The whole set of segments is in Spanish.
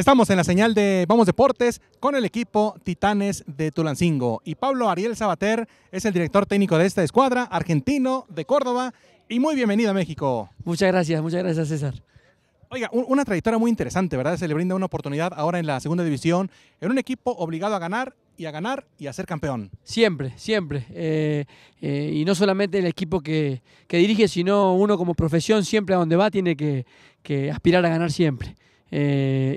Estamos en la señal de Vamos Deportes con el equipo Titanes de Tulancingo. Y Pablo Ariel Sabater es el director técnico de esta escuadra, argentino de Córdoba. Y muy bienvenido a México. Muchas gracias, muchas gracias César. Oiga, una trayectoria muy interesante, ¿verdad? Se le brinda una oportunidad ahora en la segunda división, en un equipo obligado a ganar y a ganar y a ser campeón. Siempre, siempre. Eh, eh, y no solamente el equipo que, dirige, sino uno como profesión, siempre a donde va, tiene que aspirar a ganar siempre. Eh,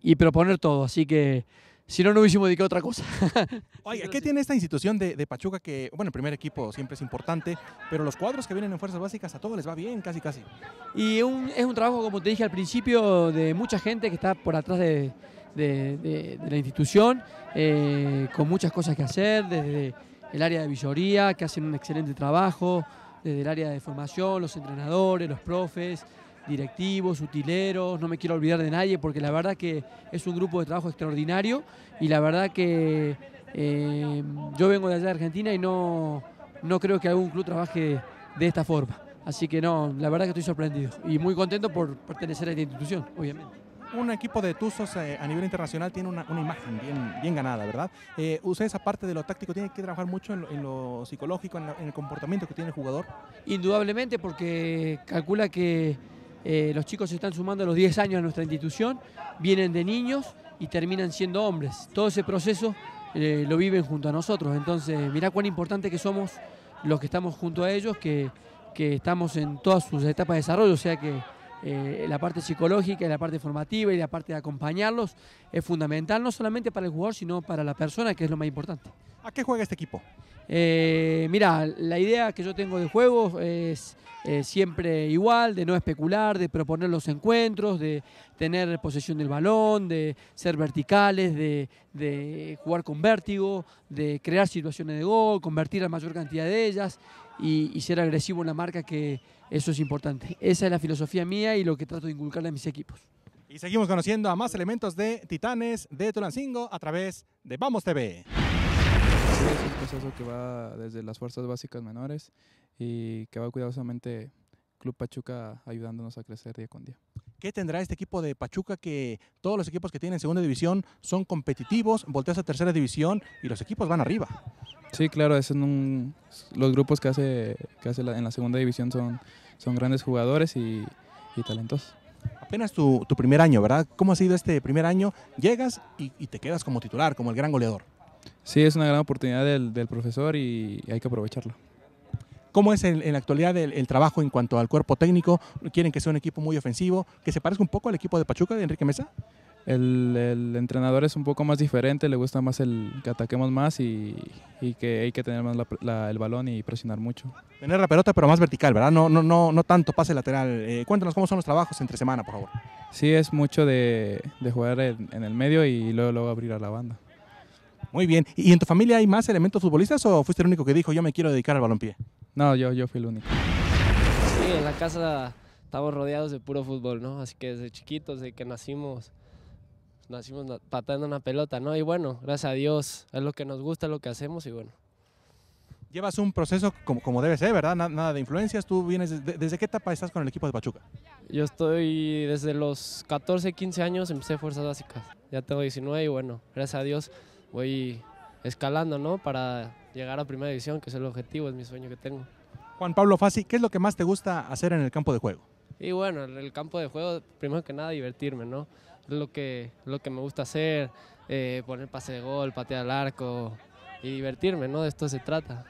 y, proponer todo. Así que si no, no hubiésemos dedicado a otra cosa. oye ¿qué tiene esta institución de, Pachuca que, bueno, el primer equipo siempre es importante, pero los cuadros que vienen en fuerzas básicas a todos les va bien, casi, casi? Y es un trabajo, como te dije al principio, de mucha gente que está por atrás de, la institución, eh, con muchas cosas que hacer, desde el área de visoría, que hacen un excelente trabajo, desde el área de formación, los entrenadores, los profes directivos, utileros, no me quiero olvidar de nadie, porque la verdad que es un grupo de trabajo extraordinario y la verdad que eh, yo vengo de allá de Argentina y no, no creo que algún club trabaje de esta forma. Así que no, la verdad que estoy sorprendido y muy contento por pertenecer a esta institución, obviamente un equipo de Tuzos eh, a nivel internacional tiene una, imagen bien, bien, ganada, ¿verdad? Eh, ¿Usted, esa parte de lo táctico, tiene que trabajar mucho en lo, psicológico, en, el comportamiento que tiene el jugador. Indudablemente, porque calcula que eh, los chicos se están sumando a los 10 años a nuestra institución, vienen de niños y terminan siendo hombres. Todo ese proceso eh, lo viven junto a nosotros. Entonces, mirá cuán importante que somos los que estamos junto a ellos, que, estamos en todas sus etapas de desarrollo, o sea que eh, la parte psicológica la parte formativa y la parte de acompañarlos es fundamental, no solamente para el jugador, sino para la persona, que es lo más importante. ¿A qué juega este equipo? Eh, mira, la idea que yo tengo de juego es eh, siempre igual, de no especular, de proponer los encuentros, de tener posesión del balón, de ser verticales, de, jugar con vértigo, de crear situaciones de gol, convertir la mayor cantidad de ellas y, ser agresivo en la marca, que eso es importante. Esa es la filosofía mía y lo que trato de inculcarle a mis equipos. Y seguimos conociendo a más elementos de Titanes de Tulancingo a través de Vamos TV es un proceso que va desde las fuerzas básicas menores y que va cuidadosamente Club Pachuca ayudándonos a crecer día con día. ¿Qué tendrá este equipo de Pachuca que todos los equipos que tienen segunda división son competitivos, volteas a tercera división y los equipos van arriba? Sí, claro, es un, los grupos que hace, que hace en la segunda división son, son grandes jugadores y, talentosos. Apenas tu, primer año, ¿verdad? ¿Cómo ha sido este primer año? Llegas y te quedas como titular, como el gran goleador. Sí, es una gran oportunidad del, del profesor y hay que aprovecharlo. ¿Cómo es en, la actualidad el, trabajo en cuanto al cuerpo técnico? ¿Quieren que sea un equipo muy ofensivo, que se parezca un poco al equipo de Pachuca de Enrique Mesa? El, entrenador es un poco más diferente, le gusta más el que ataquemos más y, que hay que tener más el balón y presionar mucho. Tener la pelota pero más vertical, ¿verdad? No, no, no, no tanto pase lateral. Eh, cuéntanos cómo son los trabajos entre semana, por favor. Sí, es mucho de, jugar en, en, el medio y luego, luego abrir a la banda. Muy bien. ¿Y en tu familia hay más elementos futbolistas o fuiste el único que dijo yo me quiero dedicar al balompié? No, yo, yo fui el único. Sí, en la casa estamos rodeados de puro fútbol, ¿no? Así que desde chiquitos, desde que nacimos, nacimos patando una pelota, ¿no? Y bueno, gracias a Dios, es lo que nos gusta, es lo que hacemos y bueno. Llevas un proceso como, como debe ser, ¿verdad? Nada, de influencias. ¿Tú vienes desde, desde, qué etapa estás con el equipo de Pachuca? Yo estoy desde los 14, 15 años, empecé fuerzas básicas. Ya tengo 19 y bueno, gracias a Dios voy escalando, ¿no? Para llegar a primera división, que es el objetivo, es mi sueño que tengo. Juan Pablo Fasi, ¿qué es lo que más te gusta hacer en el campo de juego? Y bueno, en el campo de juego, primero que nada, divertirme, ¿no? Es lo que, lo que me gusta hacer, eh, poner pase de gol, patear al arco y divertirme, ¿no? De esto se trata.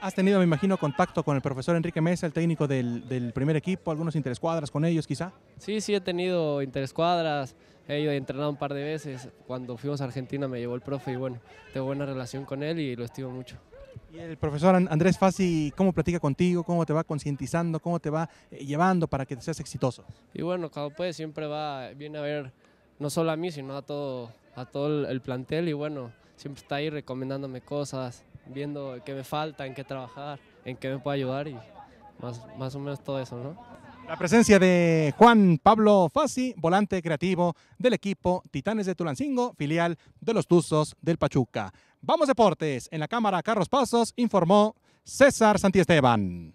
Has tenido, me imagino, contacto con el profesor Enrique Mesa, el técnico del, primer equipo, algunos interescuadras con ellos quizá. Sí, sí, he tenido interescuadras, he ido entrenado un par de veces. Cuando fuimos a Argentina me llevó el profe y bueno, tengo buena relación con él y lo estimo mucho. ¿Y el profesor Andrés Fassi cómo platica contigo? ¿Cómo te va concientizando? ¿Cómo te va eh, llevando para que seas exitoso? Y bueno, como puede, siempre va, viene a ver no solo a mí, sino a todo, a todo el plantel y bueno, siempre está ahí recomendándome cosas, viendo qué me falta, en qué trabajar, en qué me puedo ayudar y más, más o menos todo eso, ¿no? La presencia de Juan Pablo Fassi, volante creativo del equipo Titanes de Tulancingo, filial de los Tuzos del Pachuca. Vamos Deportes, en la cámara Carlos Pasos, informó César Santiesteban.